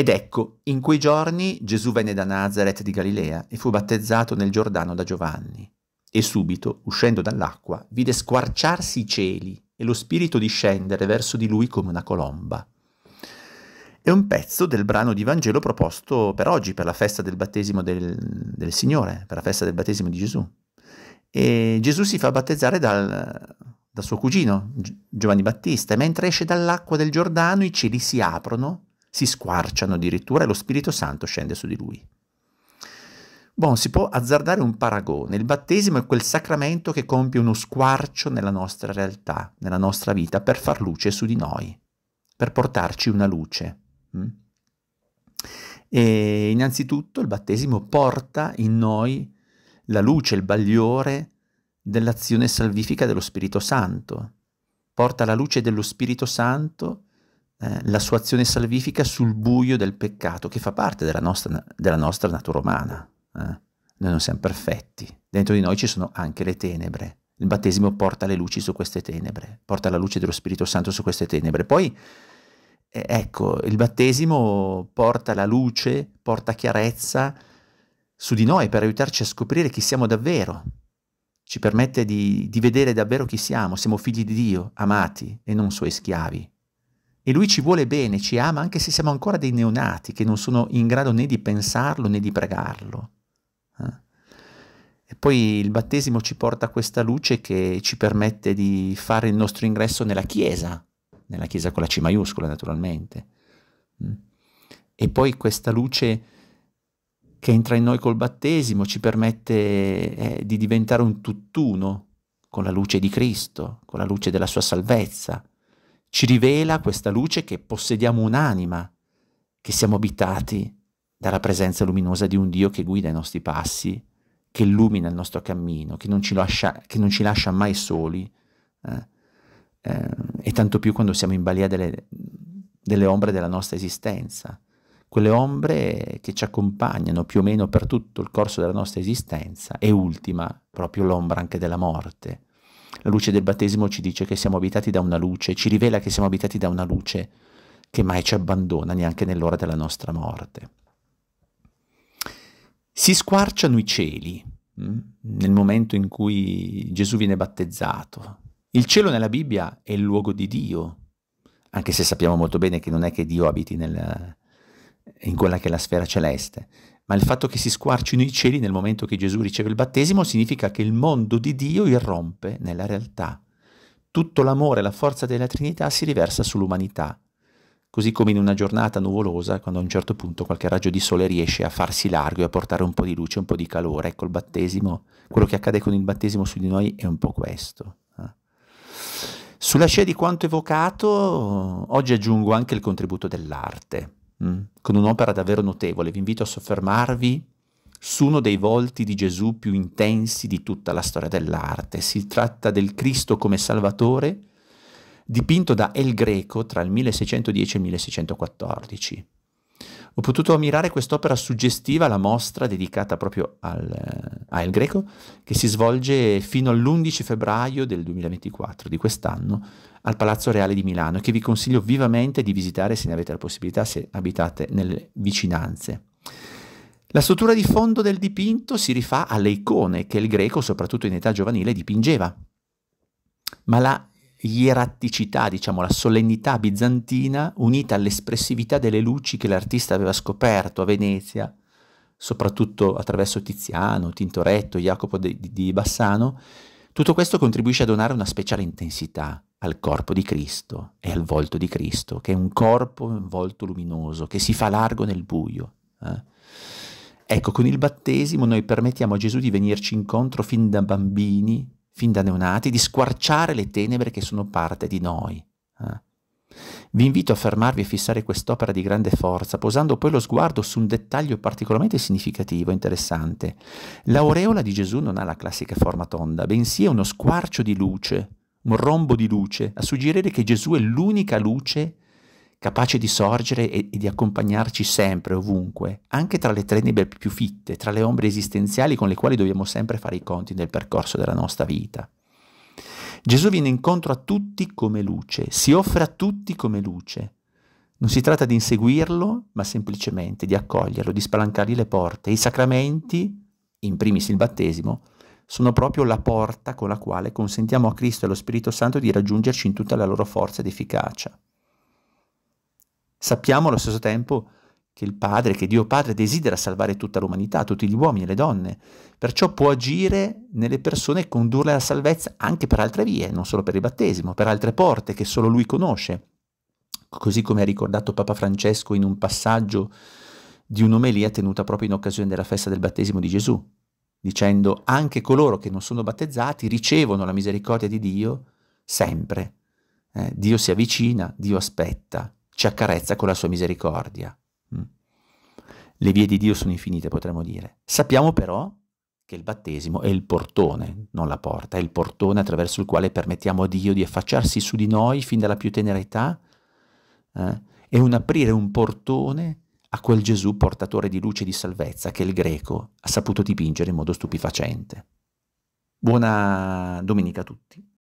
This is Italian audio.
Ed ecco, in quei giorni Gesù venne da Nazareth di Galilea e fu battezzato nel Giordano da Giovanni. E subito, uscendo dall'acqua, vide squarciarsi i cieli e lo Spirito discendere verso di lui come una colomba. È un pezzo del brano di Vangelo proposto per oggi, per la festa del battesimo del, del Signore, per la festa del battesimo di Gesù. E Gesù si fa battezzare dal, dal suo cugino Giovanni Battista, e mentre esce dall'acqua del Giordano i cieli si aprono si squarciano addirittura e lo Spirito Santo scende su di lui. Bon, si può azzardare un paragone. Il battesimo è quel sacramento che compie uno squarcio nella nostra realtà, nella nostra vita, per far luce su di noi, per portarci una luce. Mm? E innanzitutto il battesimo porta in noi la luce, il bagliore dell'azione salvifica dello Spirito Santo. Porta la luce dello Spirito Santo eh, la sua azione salvifica sul buio del peccato che fa parte della nostra, della nostra natura umana. Eh? Noi non siamo perfetti, dentro di noi ci sono anche le tenebre. Il battesimo porta le luci su queste tenebre, porta la luce dello Spirito Santo su queste tenebre. Poi, eh, ecco, il battesimo porta la luce, porta chiarezza su di noi per aiutarci a scoprire chi siamo davvero. Ci permette di, di vedere davvero chi siamo. Siamo figli di Dio, amati e non suoi schiavi e lui ci vuole bene, ci ama anche se siamo ancora dei neonati che non sono in grado né di pensarlo né di pregarlo. Eh. E poi il battesimo ci porta a questa luce che ci permette di fare il nostro ingresso nella Chiesa, nella Chiesa con la C maiuscola naturalmente. Mm. E poi questa luce che entra in noi col battesimo ci permette eh, di diventare un tutt'uno con la luce di Cristo, con la luce della sua salvezza, ci rivela questa luce che possediamo un'anima, che siamo abitati dalla presenza luminosa di un Dio che guida i nostri passi, che illumina il nostro cammino, che non ci lascia, non ci lascia mai soli, eh, eh, e tanto più quando siamo in balia delle, delle ombre della nostra esistenza, quelle ombre che ci accompagnano più o meno per tutto il corso della nostra esistenza e ultima proprio l'ombra anche della morte la luce del battesimo ci dice che siamo abitati da una luce, ci rivela che siamo abitati da una luce che mai ci abbandona neanche nell'ora della nostra morte. Si squarciano i cieli mm, nel momento in cui Gesù viene battezzato. Il cielo nella Bibbia è il luogo di Dio, anche se sappiamo molto bene che non è che Dio abiti nel, in quella che è la sfera celeste, ma il fatto che si squarcino i cieli nel momento che Gesù riceve il battesimo significa che il mondo di Dio irrompe nella realtà. Tutto l'amore e la forza della Trinità si riversa sull'umanità, così come in una giornata nuvolosa, quando a un certo punto qualche raggio di sole riesce a farsi largo e a portare un po' di luce, un po' di calore. Ecco, il battesimo, quello che accade con il battesimo su di noi è un po' questo. Eh. Sulla scia di quanto evocato, oggi aggiungo anche il contributo dell'arte. Mm. con un'opera davvero notevole. Vi invito a soffermarvi su uno dei volti di Gesù più intensi di tutta la storia dell'arte. Si tratta del Cristo come Salvatore dipinto da El Greco tra il 1610 e il 1614 ho potuto ammirare quest'opera suggestiva, la mostra dedicata proprio al, eh, a El Greco, che si svolge fino all'11 febbraio del 2024, di quest'anno, al Palazzo Reale di Milano, e che vi consiglio vivamente di visitare se ne avete la possibilità, se abitate nelle vicinanze. La struttura di fondo del dipinto si rifà alle icone che il greco, soprattutto in età giovanile, dipingeva. Ma la ieratticità, diciamo la solennità bizantina unita all'espressività delle luci che l'artista aveva scoperto a Venezia, soprattutto attraverso Tiziano, Tintoretto, Jacopo di, di Bassano, tutto questo contribuisce a donare una speciale intensità al corpo di Cristo e al volto di Cristo, che è un corpo, un volto luminoso, che si fa largo nel buio. Eh? Ecco, con il battesimo noi permettiamo a Gesù di venirci incontro fin da bambini fin da neonati, di squarciare le tenebre che sono parte di noi. Eh? Vi invito a fermarvi e fissare quest'opera di grande forza, posando poi lo sguardo su un dettaglio particolarmente significativo e interessante. L'aureola di Gesù non ha la classica forma tonda, bensì è uno squarcio di luce, un rombo di luce, a suggerire che Gesù è l'unica luce capace di sorgere e, e di accompagnarci sempre, ovunque, anche tra le tenebre più fitte, tra le ombre esistenziali con le quali dobbiamo sempre fare i conti nel percorso della nostra vita. Gesù viene incontro a tutti come luce, si offre a tutti come luce. Non si tratta di inseguirlo, ma semplicemente di accoglierlo, di spalancargli le porte. I sacramenti, in primis il battesimo, sono proprio la porta con la quale consentiamo a Cristo e allo Spirito Santo di raggiungerci in tutta la loro forza ed efficacia. Sappiamo allo stesso tempo che il Padre, che Dio Padre desidera salvare tutta l'umanità, tutti gli uomini e le donne, perciò può agire nelle persone e condurle alla salvezza anche per altre vie, non solo per il battesimo, per altre porte che solo lui conosce. Così come ha ricordato Papa Francesco in un passaggio di un'omelia tenuta proprio in occasione della festa del battesimo di Gesù, dicendo anche coloro che non sono battezzati ricevono la misericordia di Dio sempre. Eh, Dio si avvicina, Dio aspetta ci accarezza con la sua misericordia. Mm. Le vie di Dio sono infinite, potremmo dire. Sappiamo però che il battesimo è il portone, non la porta, è il portone attraverso il quale permettiamo a Dio di affacciarsi su di noi fin dalla più tenera età. Eh? È un aprire un portone a quel Gesù portatore di luce e di salvezza che il greco ha saputo dipingere in modo stupefacente. Buona domenica a tutti.